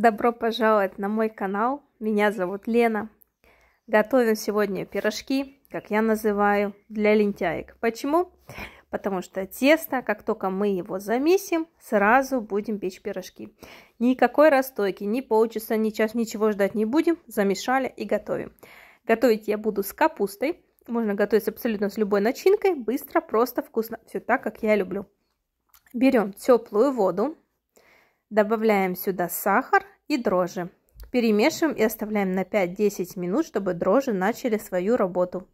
Добро пожаловать на мой канал. Меня зовут Лена. Готовим сегодня пирожки, как я называю, для лентяек. Почему? Потому что тесто, как только мы его замесим, сразу будем печь пирожки. Никакой расстойки, ни полчаса, ни час, ничего ждать не будем. Замешали и готовим. Готовить я буду с капустой. Можно готовить абсолютно с любой начинкой. Быстро, просто, вкусно. Все так, как я люблю. Берем теплую воду Добавляем сюда сахар и дрожжи. Перемешиваем и оставляем на 5-10 минут, чтобы дрожжи начали свою работу.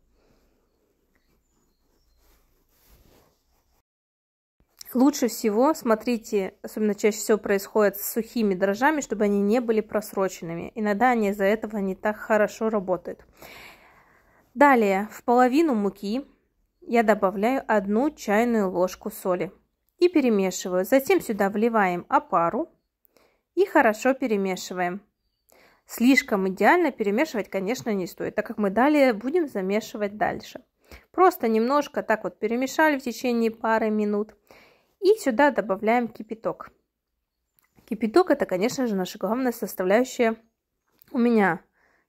Лучше всего, смотрите, особенно чаще всего происходит с сухими дрожжами, чтобы они не были просроченными. Иногда они из-за этого не так хорошо работают. Далее в половину муки я добавляю одну чайную ложку соли и перемешиваю. Затем сюда вливаем опару и хорошо перемешиваем. Слишком идеально перемешивать, конечно, не стоит, так как мы далее будем замешивать дальше. Просто немножко так вот перемешали в течение пары минут. И сюда добавляем кипяток. Кипяток это, конечно же, наша главная составляющая. У меня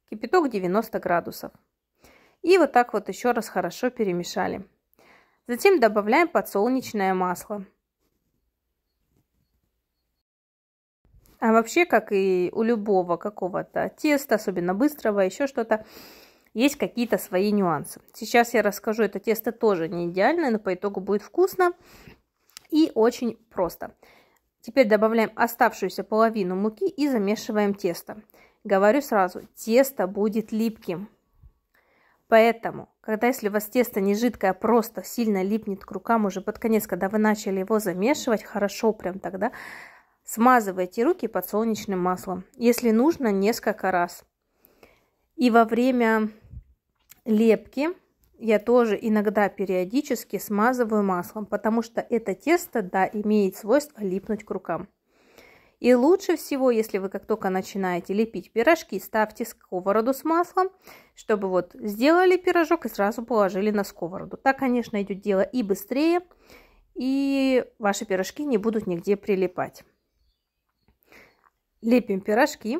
кипяток 90 градусов. И вот так вот еще раз хорошо перемешали. Затем добавляем подсолнечное масло. А вообще, как и у любого какого-то теста, особенно быстрого, еще что-то, есть какие-то свои нюансы. Сейчас я расскажу, это тесто тоже не идеальное, но по итогу будет вкусно и очень просто. Теперь добавляем оставшуюся половину муки и замешиваем тесто. Говорю сразу, тесто будет липким. Поэтому, когда если у вас тесто не жидкое, а просто сильно липнет к рукам уже под конец, когда вы начали его замешивать, хорошо прям тогда Смазывайте руки подсолнечным маслом, если нужно, несколько раз. И во время лепки я тоже иногда периодически смазываю маслом, потому что это тесто, да, имеет свойство липнуть к рукам. И лучше всего, если вы как только начинаете лепить пирожки, ставьте сковороду с маслом, чтобы вот сделали пирожок и сразу положили на сковороду. Так, конечно, идет дело и быстрее, и ваши пирожки не будут нигде прилипать. Лепим пирожки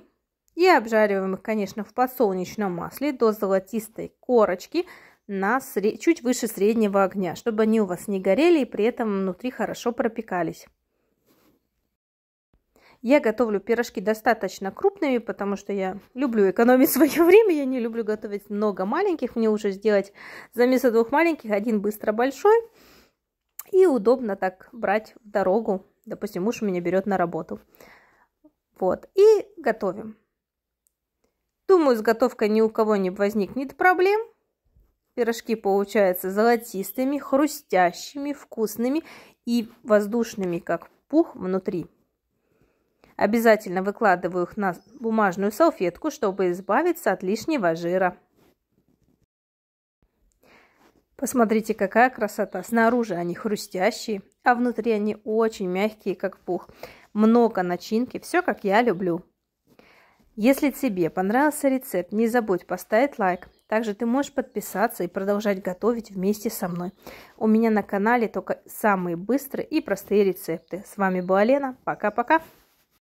и обжариваем их, конечно, в подсолнечном масле до золотистой корочки на сре... чуть выше среднего огня, чтобы они у вас не горели и при этом внутри хорошо пропекались. Я готовлю пирожки достаточно крупными, потому что я люблю экономить свое время. Я не люблю готовить много маленьких. Мне уже сделать заместо двух маленьких один быстро большой. И удобно так брать в дорогу. Допустим, муж меня берет на работу. Вот, и готовим. Думаю, с готовкой ни у кого не возникнет проблем. Пирожки получаются золотистыми, хрустящими, вкусными и воздушными, как пух внутри. Обязательно выкладываю их на бумажную салфетку, чтобы избавиться от лишнего жира. Посмотрите, какая красота! Снаружи они хрустящие, а внутри они очень мягкие, как пух много начинки, все как я люблю. Если тебе понравился рецепт, не забудь поставить лайк. Также ты можешь подписаться и продолжать готовить вместе со мной. У меня на канале только самые быстрые и простые рецепты. С вами была Лена. Пока-пока.